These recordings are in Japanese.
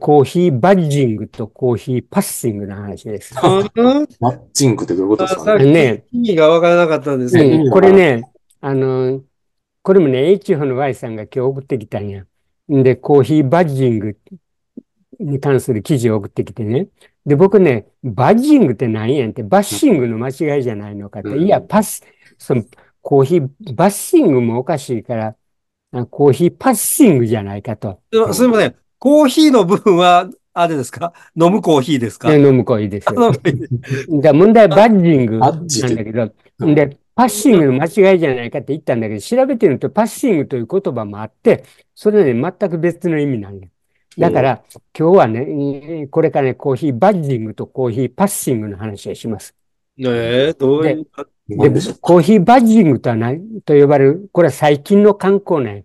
コーヒーバッジングとコーヒーパッシングの話です。マッチングってどういうことですかねね意味がわからなかったんですけど、ね、これね、あの、これもね、h 4の Y さんが今日送ってきたんや。で、コーヒーバッジングに関する記事を送ってきてね。で、僕ね、バッジングって何やんって、バッシングの間違いじゃないのかって。うん、いや、パス、その、コーヒー、バッシングもおかしいから、コーヒーパッシングじゃないかと。すれません。コーヒーの部分は、あれですか飲むコーヒーですか、飲むコーヒーですよ。じゃ問題はバッジングなんだけど、で、パッシングの間違いじゃないかって言ったんだけど、調べてるとパッシングという言葉もあって、それはね、全く別の意味なんだ。だから、今日はね、これからね、コーヒーバッジングとコーヒーパッシングの話をします。ええー、どういうでコーヒーバッジングとは何と呼ばれる、これは最近の観光ね。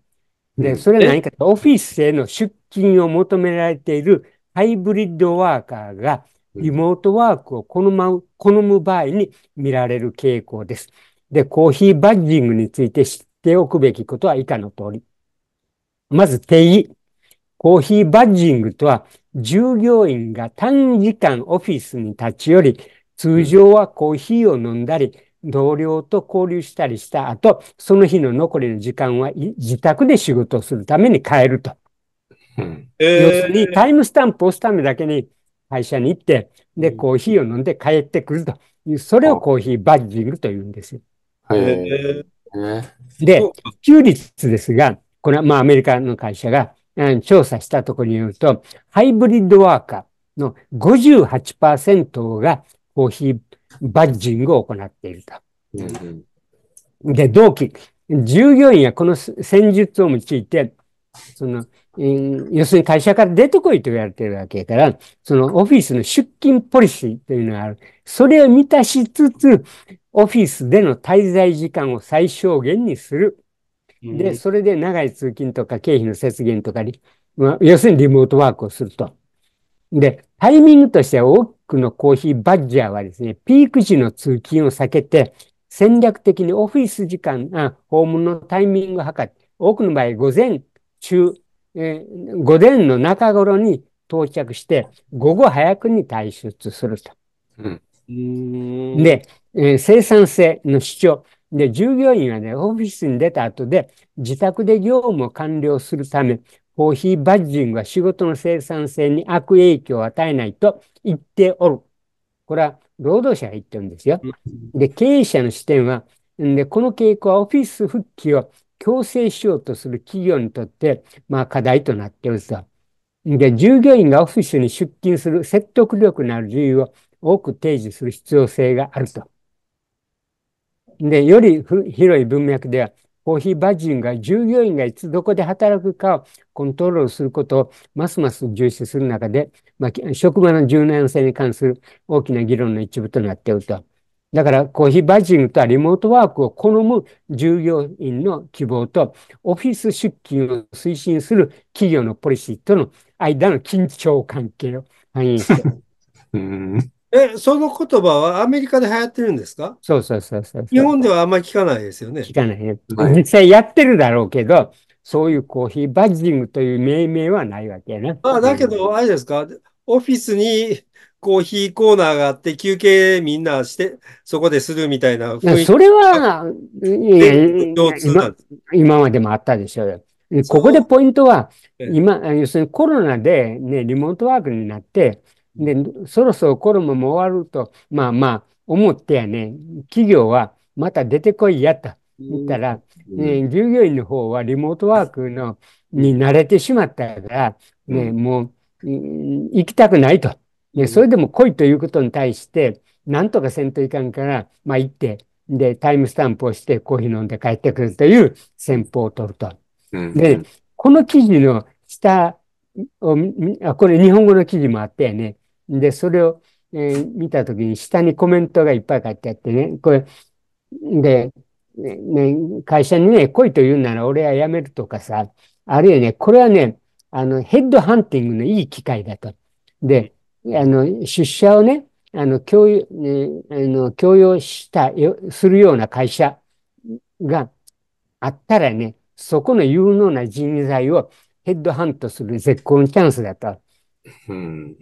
で、それは何かと、オフィスへの出金を求められているハイブリッドワーカーがリモートワークを好む好む場合に見られる傾向です。で、コーヒーバッジングについて知っておくべきことは以下の通り。まず定義。コーヒーバッジングとは、従業員が短時間オフィスに立ち寄り、通常はコーヒーを飲んだり、同僚と交流したりした後、その日の残りの時間は自宅で仕事をするために変えると。うん、要するに、タイムスタンプを押すためだけに会社に行って、で、コーヒーを飲んで帰ってくるという、それをコーヒーバッジングというんですよ。で、普及率ですが、これはまあアメリカの会社が、調査したところによると、ハイブリッドワーカーの58%がコーヒーバッジングを行っていると。で、同期、従業員はこの戦術を用いて、その要するに会社から出てこいと言われてるわけやから、そのオフィスの出勤ポリシーというのがある。それを満たしつつ、オフィスでの滞在時間を最小限にする。で、それで長い通勤とか経費の節減とかに、まあ、要するにリモートワークをすると。で、タイミングとしては多くのコーヒーバッジャーはですね、ピーク時の通勤を避けて、戦略的にオフィス時間、あ訪問のタイミングを図って、多くの場合、午前中、え午前の中頃に到着して、午後早くに退出すると。うん、で、えー、生産性の主張。で、従業員はね、オフィスに出た後で、自宅で業務を完了するため、コーヒーバッジングは仕事の生産性に悪影響を与えないと言っておる。これは労働者が言ってるんですよ。で、経営者の視点は、で、この傾向はオフィス復帰を強制しようとする企業にとって、まあ課題となっていると。で、従業員がオフィスに出勤する説得力のある理由を多く提示する必要性があると。で、より広い文脈では、コーヒーバジンが従業員がいつどこで働くかをコントロールすることをますます重視する中で、まあ、職場の柔軟性に関する大きな議論の一部となっていると。だから、コーヒーバッジングとはリモートワークを好む従業員の希望と、オフィス出勤を推進する企業のポリシーとの間の緊張関係を反映して え、その言葉はアメリカで流行ってるんですかそうそうそうそう日本ではあんまり聞かないですよね。聞かないい、実際やってるだろうけど、そういうコーヒーバッジングという命名はないわけね。あだけど、あれですか、オフィスにコーヒーコーナーがあって、休憩みんなして、そこでするみたいな雰囲それは、共通なんです今。今までもあったでしょう。ここでポイントは、今、要するにコロナで、ね、リモートワークになって、で、そろそろコロナも終わると、まあまあ、思ってやね、企業はまた出てこいやと言ったら、ね、従業員の方はリモートワークのに慣れてしまったから、ね、もう、行きたくないと。で、それでも来いということに対して、なんとかせんといかんから、まあ行って、で、タイムスタンプをしてコーヒー飲んで帰ってくるという戦法を取ると。で、この記事の下を、あこれ日本語の記事もあったよね。で、それを、えー、見たときに下にコメントがいっぱい書いてあってね、これ、で、ね、会社にね、来いと言うなら俺は辞めるとかさ、あるいはね、これはね、あの、ヘッドハンティングのいい機会だと。で、あの、出社をね、あの、共有、ね、あの、共有したよ、するような会社があったらね、そこの有能な人材をヘッドハントする絶好のチャンスだと。うん、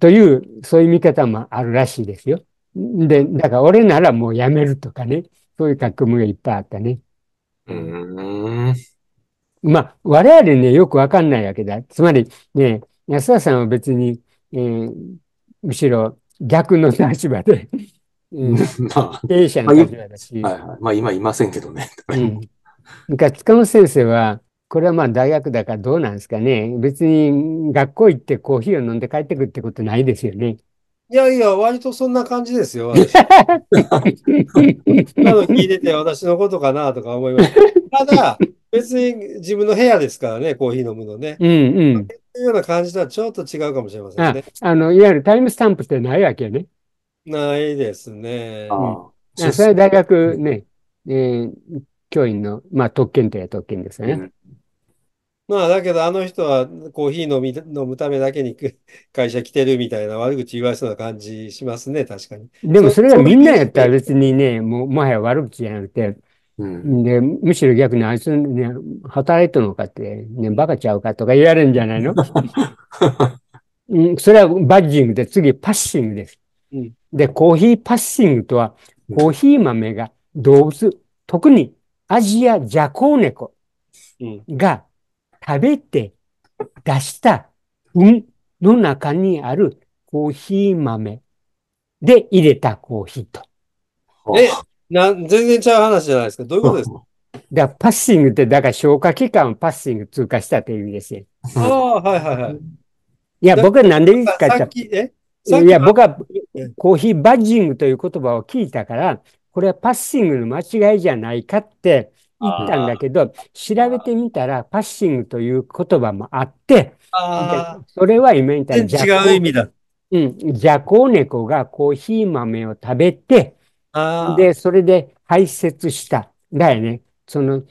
という、そういう見方もあるらしいですよ。で、だから俺ならもう辞めるとかね、そういう格きがいっぱいあったね。うんまあ、我々ね、よくわかんないわけだ。つまり、ね、安田さんは別に、えー、むしろ逆の立場で、うん、まあ、経営者の立場だし。まあ、まあ、今いませんけどね。うん。だか塚本先生は、これはまあ大学だからどうなんですかね。別に学校行ってコーヒーを飲んで帰ってくるってことないですよね。いやいや、割とそんな感じですよ。私今の聞いてて私のことかなとか思います。ただ、別に自分の部屋ですからね、コーヒー飲むのね。うんうん。というような感じとはちょっと違うかもしれませんね。あの、いわゆるタイムスタンプってないわけね。ないですね。あそれは大学ね、えー、教員の、まあ、特権という特権ですよね。まあ、だけど、あの人はコーヒー飲み、飲むためだけに 会社来てるみたいな悪口言われそうな感じしますね、確かに。でも、それはみんなやったら別にね、ももはや悪口じゃなくて、うん、で、むしろ逆にあいつね、働いてるのかって、ね、バカちゃうかとか言われるんじゃないの うん、それはバッジングで、次パッシングです。うん、で、コーヒーパッシングとは、コーヒー豆が動物、特にアジアジャコウネコが食べて出した運の中にあるコーヒー豆で入れたコーヒーと。えな全然違う話じゃないですか。どういうことですか だパッシングって、だから消化器官をパッシング通過したという意味ですね。ああ、はいはいはい。いや、僕は何でいいかさっき、えいや、僕はコーヒーバッジングという言葉を聞いたから、これはパッシングの間違いじゃないかって言ったんだけど、調べてみたら、パッシングという言葉もあって、それはイみたいに違う意味だ。うん、ジャコウネコがコーヒー豆を食べて、で、それで排泄した。だよね。その、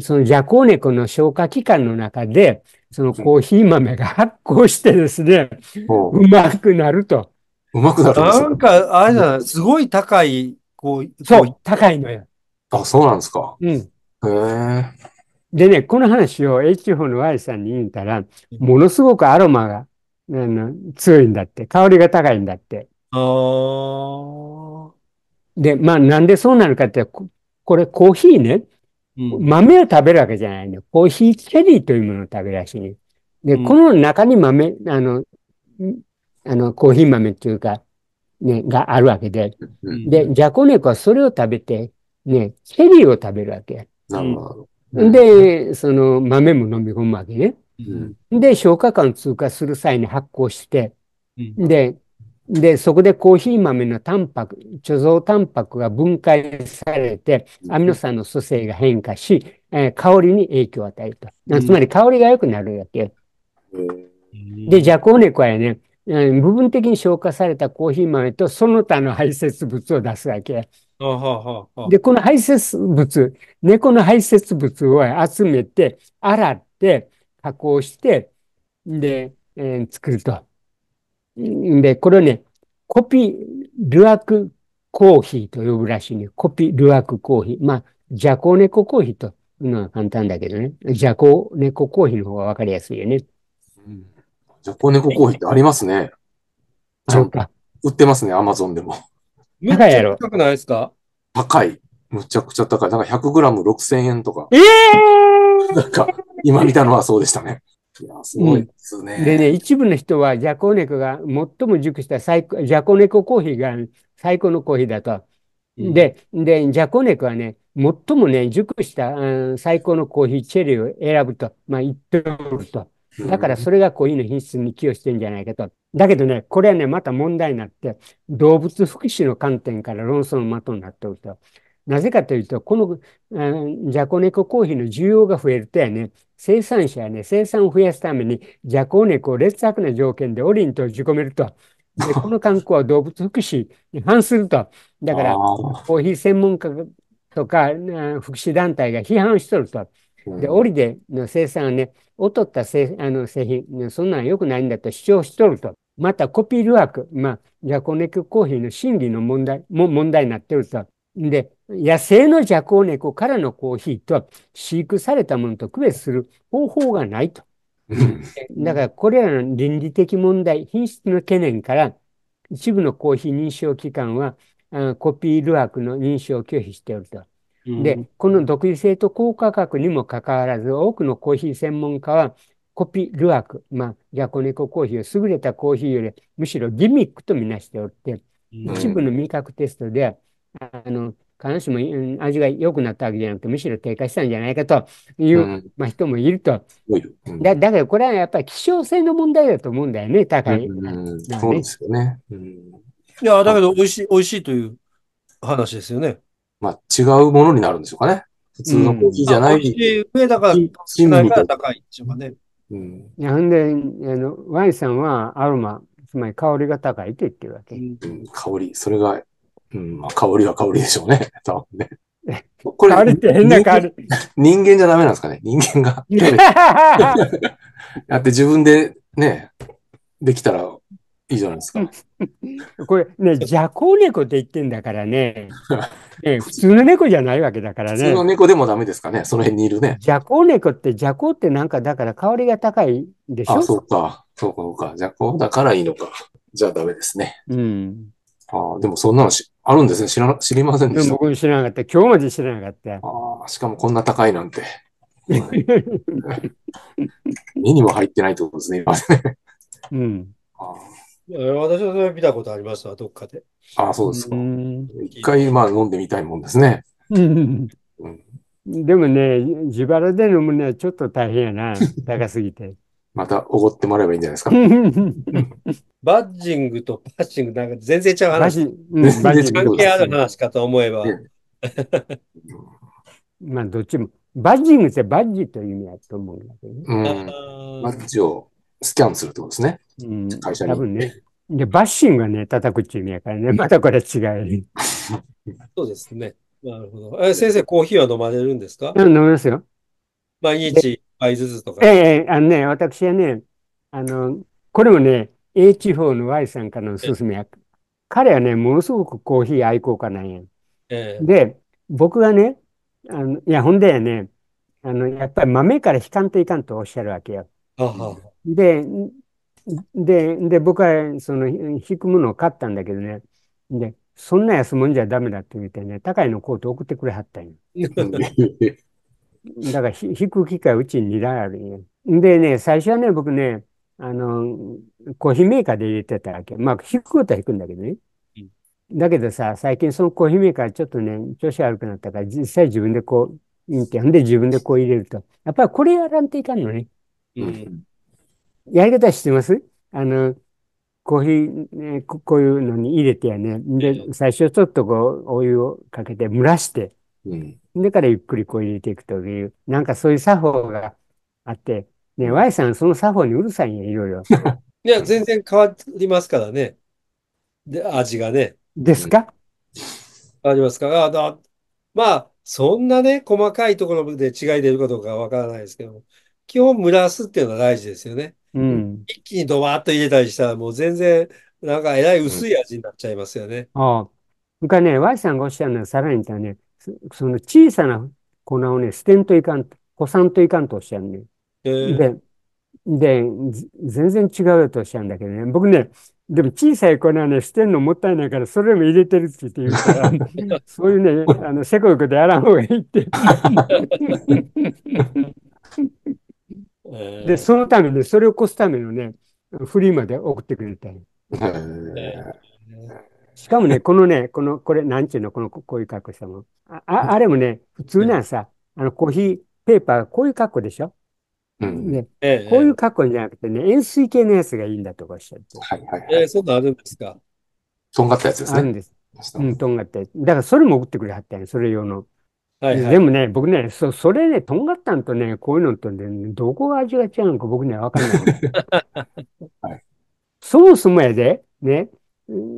その蛇行猫の消化器官の中で、そのコーヒー豆が発酵してですね、うまくなると。うまくなるなんか、あれじゃない、すごい高い、こう。そう、高いのよ。あ、そうなんですか。うん。へえ。でね、この話を H4 の Y さんに言ったら、ものすごくアロマがあの強いんだって、香りが高いんだって。ああ。で、まあなんでそうなるかって、これコーヒーね、豆を食べるわけじゃないの。コーヒーチェリーというものを食べるらしい。で、この中に豆、あの、あの、コーヒー豆っていうか、ね、があるわけで。で、ジャココはそれを食べて、ね、チェリーを食べるわけ。なるほど。で、その豆も飲み込むわけね。で、消化管通過する際に発酵して、で、で、そこでコーヒー豆のタンパク、貯蔵タンパクが分解されて、アミノ酸の組成が変化し、えー、香りに影響を与えると。つまり香りが良くなるわけ。で、ジャコーネコはね、部分的に消化されたコーヒー豆とその他の排泄物を出すわけ。で、この排泄物、猫の排泄物を集めて、洗って、加工して、で、えー、作ると。で、これね、コピー、ルアクコーヒーと呼ぶらしいね。コピー、ルアクコーヒー。まあ、ジャコネココーヒーというのは簡単だけどね。ジャコネココーヒーの方がわかりやすいよね。うん、ジャコネココーヒーってありますね。ちゃんと売ってますね、アマゾンでも。高いやろ。高くないですか高い。むちゃくちゃ高い。なんか100グラム6000円とか。ええー、なんか、今見たのはそうでしたね。いや、すごいですね、うん。でね、一部の人はジャコネコが最も熟した最高、ジャコネココーヒーが最高のコーヒーだと。で、で、ジャコネコはね、最もね、熟した最高のコーヒー、チェリーを選ぶと、まあ、言っておると。だからそれがコーヒーの品質に寄与してるんじゃないかと。だけどね、これはね、また問題になって、動物福祉の観点から論争の的になっておると。なぜかというと、この、うん、じゃここコーヒーの需要が増えるとやね、生産者やね、生産を増やすために、じゃこ猫を劣悪な条件でオリンとじ込めると。で、この観光は動物福祉に反すると。だから、コーヒー専門家とか、福祉団体が批判しとると。で、りでの生産はね、劣った製あの製品、そんなん良くないんだと主張しとると。またコピールワーク、まあ、ジャコネキコーヒーの真理の問題も問題になってると。で、野生のジャコウネコからのコーヒーとは飼育されたものと区別する方法がないと。だからこれらの倫理的問題、品質の懸念から、一部のコーヒー認証機関はコピールークの認証を拒否しておると。で、この独自性と高価格にもかかわらず、多くのコーヒー専門家は、コピールアク、まあ、ギャコネココーヒーを優れたコーヒーよりむしろギミックとみなしておって、一部の味覚テストで、は、あの、必ずしも、うん、味が良くなったわけじゃなくて、むしろ低下したんじゃないかという、うん、まあ、人もいると、うん、だ。だからこれはやっぱり希少性の問題だと思うんだよね、高い。うんそうですよね。いや、だけど美味しい、美味しいという話ですよね。まあ、違うものになるんでしょうかね。普通のコーヒーじゃない。うん、上だから、高いから高いっていうかね。うん、なんで、あの、ワインさんはアロマ、つまり香りが高いと言ってるわけ。うん、香り、それがうん、まあ、香りは香りでしょうね。多分ね。これ、あれって変な香り。人間じゃダメなんですかね人間が。や って自分でね、できたらいいじゃないですか。これね、邪行猫って言ってんだからねね、普通の猫じゃないわけだからね。普通の猫でもダメですかね、その辺にいるね。邪行猫って邪行ってなんかだから香りが高いでしょあ、そうか。そうか、そうか。邪行だからいいのか。じゃあダメですね。うん。ああ、でもそんなのしあるんですね。知ら、知りませんでした。僕も知らなかった。今日まで知らなかった。ああ、しかもこんな高いなんて。目にも入ってないってことですね、うん。あ私はそれ見たことありますわ、どっかで。ああ、そうですか。一回、まあ、飲んでみたいもんですね。うん、でもね、自腹で飲むのはちょっと大変やな、高すぎて。またおごってもらえばいいんじゃないですか。バッジングとパッシング、なんか全然違う話。うん、関係ある話かと思えば。まあ、どっちも。バッジングってバッジという意味だと思うんだけどね。バッジをスキャンするってことですね。うん。会社に。多分ね。で、バッシングはね、叩くっていう意味やからね。またこれ違う。そうですね。なるほど。え先生、コーヒーは飲まれるんですかうん、飲みますよ。毎日。倍ずつとか。ええー、あのね、私はね、あの、これもね、A 地方の Y さんからの勧めや。彼はね、ものすごくコーヒー愛好家なんや。えー、で、僕はね、あのいや、ほんでね、あの、やっぱり豆から引かんといかんとおっしゃるわけよ。で、で、で、僕はその引くものを買ったんだけどね、で、そんな安物じゃダメだって言ってね、高いのコート送ってくれはったんよ。だから弾く機会うちに2台あるんや。でね、最初はね、僕ね、あの、コーヒーメーカーで入れてたわけ。まあ、弾くことは弾くんだけどね。だけどさ、最近そのコーヒーメーカーちょっとね、調子悪くなったから、実際自分でこう、いいっんで自分でこう入れると。やっぱりこれやらんといかんのね。うん、やり方知ってますあの、コーヒー、ね、こういうのに入れてやね。で、最初ちょっとこう、お湯をかけて蒸らして。うん。だからゆっくりこう入れていくという、なんかそういう作法があって、ね、Y さん、その作法にうるさいんや、いろいろ。いや、全然変わりますからね。で、味がね。ですか、うん、ありますから。だまあ、そんなね、細かいところで違い出るかどうかわからないですけど、基本蒸らすっていうのは大事ですよね。うん、一気にドバーッと入れたりしたら、もう全然、なんかえらい薄い味になっちゃいますよね。うん、ああ。僕はね、Y さんがおっしゃるのは、さらに言ったらね、その小さな粉をね、捨てんといかん、と、さんといかんとおっしゃるね。えー、で、で、全然違うとおっしゃるんだけどね。僕ね、でも小さい粉はね、捨てんのもったいないから、それも入れてるって言うから、そういうね、あの、せこいことやらん方がいいって。で、そのために、それを越すためのね、フリーまで送ってくれたり。えーしかもね、このね、この、これ、なんちゅうの、この、こういう格好したもの。あ、あれもね、普通ならさ、あの、コーヒーペーパー、こういう格好でしょうん、ね、ええ、こういう格好じゃなくてね、円錐形のやつがいいんだとかおっしゃって。はいはい、はい。ええー、そんなあるんですか。とんがったやつですね。あるんです。うん、とんがったやつ。だからそれも送ってくれはったん、それ用の。はいはい、でもね、僕ねそ、それね、とんがったんとね、こういうのとね、どこが味が違うのか僕には分かんない。はい、そもそもやで、ね、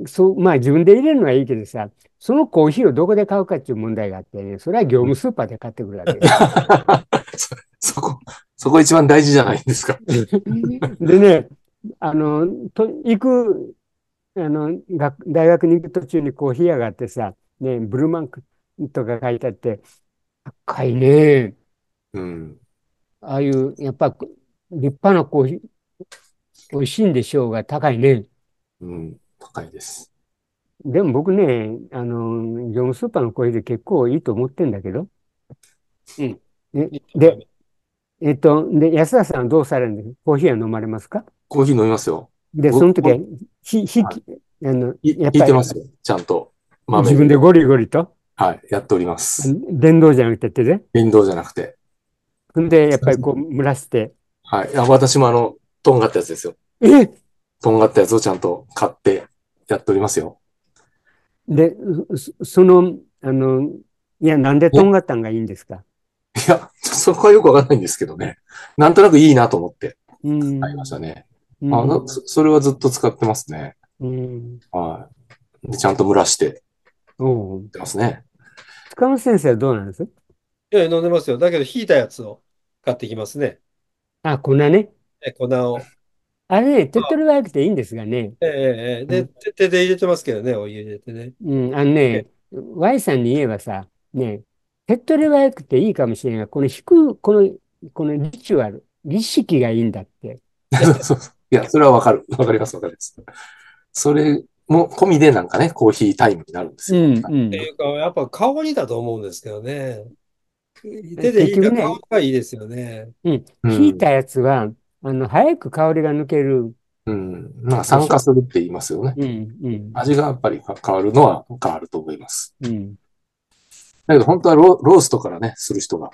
そう、まあ自分で入れるのはいいけどさ、そのコーヒーをどこで買うかっていう問題があってね、それは業務スーパーで買ってくるわけですそ。そこ、そこ一番大事じゃないんですか。でね、あの、と、行く、あの、学大学に行く途中にコーヒー屋があってさ、ね、ブルーマンクとか書いてあって、高いね。うん。ああいう、やっぱ、立派なコーヒー、美味しいんでしょうが、高いね。うん。高いです。でも僕ね、あの、業務スーパーのコーヒーで結構いいと思ってんだけど。うん。で、でえっと、で、安田さんはどうされるんですかコーヒーは飲まれますかコーヒー飲みますよ。で、その時は、ひ、ひ、はい、あの、やっぱり。てますよ、ちゃんと。自分でゴリゴリと。はい、やっております。電動じゃなくてね。電動じゃなくて。んで、やっぱりこう、蒸らして。はい。あ私もあの、とんがったやつですよ。えとんがったやつをちゃんと買って、やっておりますよ。で、その、あの、いや、なんでトンガタンがいいんですかいや、そこはよくわかんないんですけどね。なんとなくいいなと思って、うん。ありましたね。うん、あそれはずっと使ってますね。うん、はい。で、ちゃんと蒸らして、うん。ってますね。塚本先生はどうなんですいや、飲んでますよ。だけど、引いたやつを買ってきますね。あ、粉ね。え粉を。あれね、手っ取り早くていいんですがね。ええええ。で、手で入れてますけどね、お湯入れてね。うん、あのね、Y さんに言えばさ、ね、手っ取り早くていいかもしれないが、この引く、この、このリチュアル、儀式がいいんだって。そうそう。いや、それはわかる。わかります、わかります。それも込みでなんかね、コーヒータイムになるんですよ。うんうん、っていうか、やっぱ香りだと思うんですけどね。手でいいか、ね、香りがいいですよね。うん。引いたやつは、あの、早く香りが抜ける。うん。まあ、酸化するって言いますよね。うん、うん。味がやっぱり変わるのは変わると思います。うん。だけど、本当はロローストからね、する人が、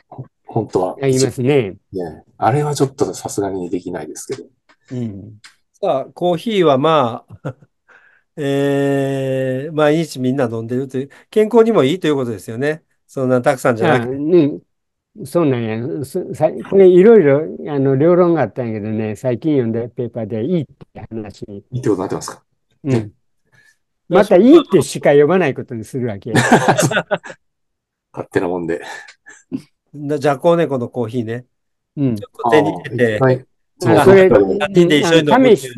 本当は。あいますね。ね。あれはちょっとさすがにできないですけど。うん。さあ、コーヒーはまあ、え えー、毎日みんな飲んでるという、健康にもいいということですよね。そんなたくさんじゃなくて。ね、そうなんや。これいろいろあの両論があったんやけどね、最近読んだペーパーでいいって話。いいってことになってますか。うん。またいいってしか読まないことにするわけ。勝手なもんで。じゃこう猫のコーヒーね。うん。ちょっ手に入れて。はい。それ、試し、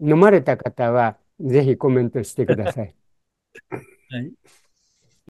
飲まれた方は、ぜひコメントしてください。はい。